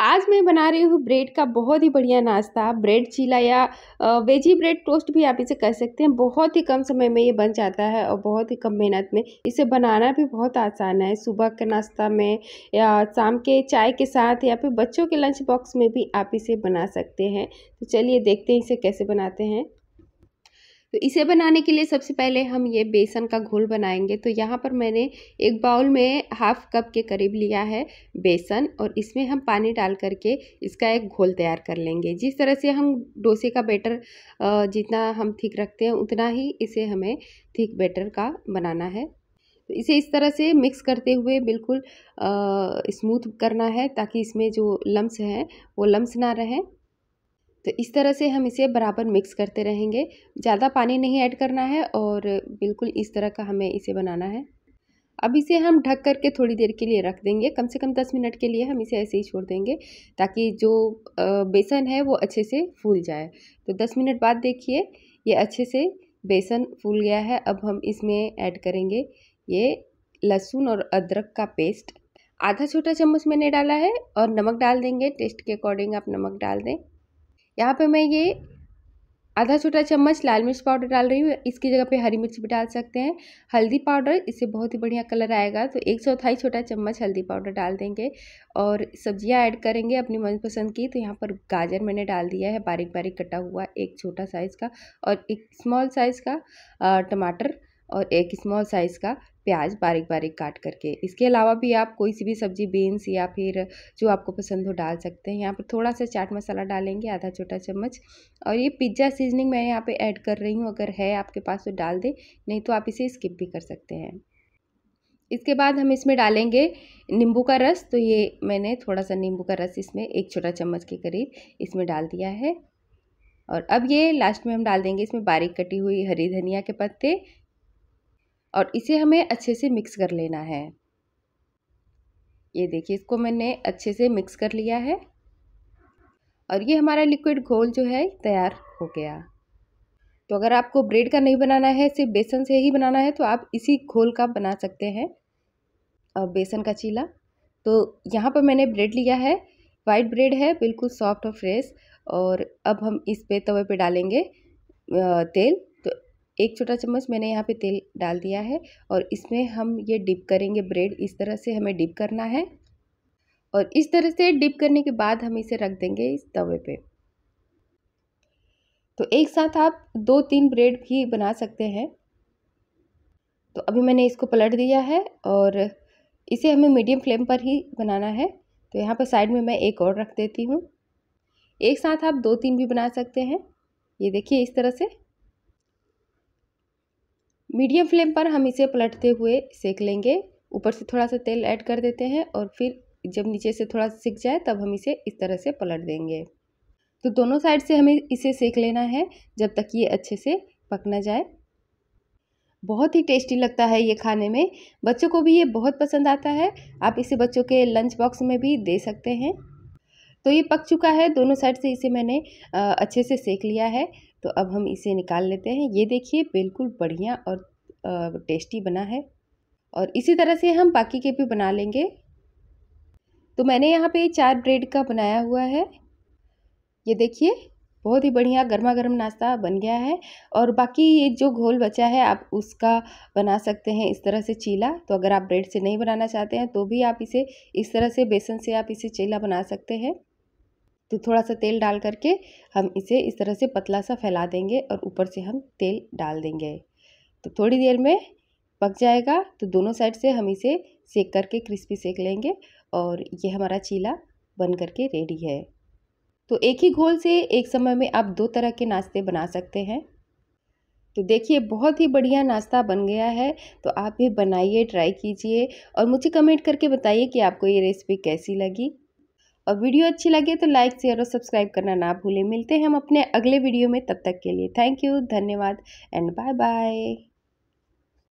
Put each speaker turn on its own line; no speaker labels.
आज मैं बना रही हूँ ब्रेड का बहुत ही बढ़िया नाश्ता ब्रेड चीला या वेजी ब्रेड टोस्ट भी आप इसे कर सकते हैं बहुत ही कम समय में ये बन जाता है और बहुत ही कम मेहनत में इसे बनाना भी बहुत आसान है सुबह के नाश्ता में या शाम के चाय के साथ या फिर बच्चों के लंच बॉक्स में भी आप इसे बना सकते हैं तो चलिए देखते हैं इसे कैसे बनाते हैं तो इसे बनाने के लिए सबसे पहले हम ये बेसन का घोल बनाएंगे तो यहाँ पर मैंने एक बाउल में हाफ़ कप के करीब लिया है बेसन और इसमें हम पानी डाल करके इसका एक घोल तैयार कर लेंगे जिस तरह से हम डोसे का बैटर जितना हम ठीक रखते हैं उतना ही इसे हमें ठीक बैटर का बनाना है तो इसे इस तरह से मिक्स करते हुए बिल्कुल स्मूथ करना है ताकि इसमें जो लम्स हैं वो लम्स ना रहें तो इस तरह से हम इसे बराबर मिक्स करते रहेंगे ज़्यादा पानी नहीं ऐड करना है और बिल्कुल इस तरह का हमें इसे बनाना है अब इसे हम ढक करके थोड़ी देर के लिए रख देंगे कम से कम दस मिनट के लिए हम इसे ऐसे ही छोड़ देंगे ताकि जो बेसन है वो अच्छे से फूल जाए तो दस मिनट बाद देखिए ये अच्छे से बेसन फूल गया है अब हम इसमें ऐड करेंगे ये लहसुन और अदरक का पेस्ट आधा छोटा चम्मच मैंने डाला है और नमक डाल देंगे टेस्ट के अकॉर्डिंग आप नमक डाल दें यहाँ पे मैं ये आधा छोटा चम्मच लाल मिर्च पाउडर डाल रही हूँ इसकी जगह पे हरी मिर्च भी डाल सकते हैं हल्दी पाउडर इससे बहुत ही बढ़िया कलर आएगा तो एक चौथाई छोटा चम्मच हल्दी पाउडर डाल देंगे और सब्जियाँ ऐड करेंगे अपनी मनपसंद की तो यहाँ पर गाजर मैंने डाल दिया है बारीक बारीक कटा हुआ एक छोटा साइज़ का और एक स्मॉल साइज़ का टमाटर और एक स्मॉल साइज़ का प्याज बारीक बारीक काट करके इसके अलावा भी आप कोई सी भी सब्ज़ी बीन्स या फिर जो आपको पसंद हो डाल सकते हैं यहाँ पर थोड़ा सा चाट मसाला डालेंगे आधा छोटा चम्मच और ये पिज्ज़ा सीजनिंग मैं यहाँ पे ऐड कर रही हूँ अगर है आपके पास तो डाल दें नहीं तो आप इसे स्किप भी कर सकते हैं इसके बाद हम इसमें डालेंगे नींबू का रस तो ये मैंने थोड़ा सा नींबू का रस इसमें एक छोटा चम्मच के करीब इसमें डाल दिया है और अब ये लास्ट में हम डाल देंगे इसमें बारीक कटी हुई हरी धनिया के पत्ते और इसे हमें अच्छे से मिक्स कर लेना है ये देखिए इसको मैंने अच्छे से मिक्स कर लिया है और ये हमारा लिक्विड घोल जो है तैयार हो गया तो अगर आपको ब्रेड का नहीं बनाना है सिर्फ बेसन से ही बनाना है तो आप इसी घोल का बना सकते हैं और बेसन का चीला तो यहाँ पर मैंने ब्रेड लिया है वाइट ब्रेड है बिल्कुल सॉफ्ट और फ्रेश और अब हम इस पे तवे पे डालेंगे तेल एक छोटा चम्मच मैंने यहाँ पे तेल डाल दिया है और इसमें हम ये डिप करेंगे ब्रेड इस तरह से हमें डिप करना है और इस तरह से डिप करने के बाद हम इसे रख देंगे इस तवे पे तो एक साथ आप दो तीन ब्रेड भी बना सकते हैं तो अभी मैंने इसको पलट दिया है और इसे हमें मीडियम फ्लेम पर ही बनाना है तो यहाँ पर साइड में मैं एक और रख देती हूँ एक साथ आप दो तीन भी बना सकते हैं ये देखिए इस तरह से मीडियम फ्लेम पर हम इसे पलटते हुए सेक लेंगे ऊपर से थोड़ा सा तेल ऐड कर देते हैं और फिर जब नीचे से थोड़ा सा सिक जाए तब हम इसे इस तरह से पलट देंगे तो दोनों साइड से हमें इसे सेक लेना है जब तक ये अच्छे से पक ना जाए बहुत ही टेस्टी लगता है ये खाने में बच्चों को भी ये बहुत पसंद आता है आप इसे बच्चों के लंच बॉक्स में भी दे सकते हैं तो ये पक चुका है दोनों साइड से इसे मैंने अच्छे से सेक लिया है तो अब हम इसे निकाल लेते हैं ये देखिए बिल्कुल बढ़िया और टेस्टी बना है और इसी तरह से हम बाकी के भी बना लेंगे तो मैंने यहाँ पे चार ब्रेड का बनाया हुआ है ये देखिए बहुत ही बढ़िया गर्मा गर्म नाश्ता बन गया है और बाकी ये जो घोल बचा है आप उसका बना सकते हैं इस तरह से चीला तो अगर आप ब्रेड से नहीं बनाना चाहते हैं तो भी आप इसे इस तरह से बेसन से आप इसे चीला बना सकते हैं तो थोड़ा सा तेल डाल करके हम इसे इस तरह से पतला सा फैला देंगे और ऊपर से हम तेल डाल देंगे तो थोड़ी देर में पक जाएगा तो दोनों साइड से हम इसे सेक करके क्रिस्पी सेक लेंगे और ये हमारा चीला बन करके रेडी है तो एक ही घोल से एक समय में आप दो तरह के नाश्ते बना सकते हैं तो देखिए बहुत ही बढ़िया नाश्ता बन गया है तो आप भी बनाइए ट्राई कीजिए और मुझे कमेंट करके बताइए कि आपको ये रेसिपी कैसी लगी और वीडियो अच्छी लगे तो लाइक शेयर और सब्सक्राइब करना ना भूलें मिलते हैं हम अपने अगले वीडियो में तब तक के लिए थैंक यू धन्यवाद एंड बाय बाय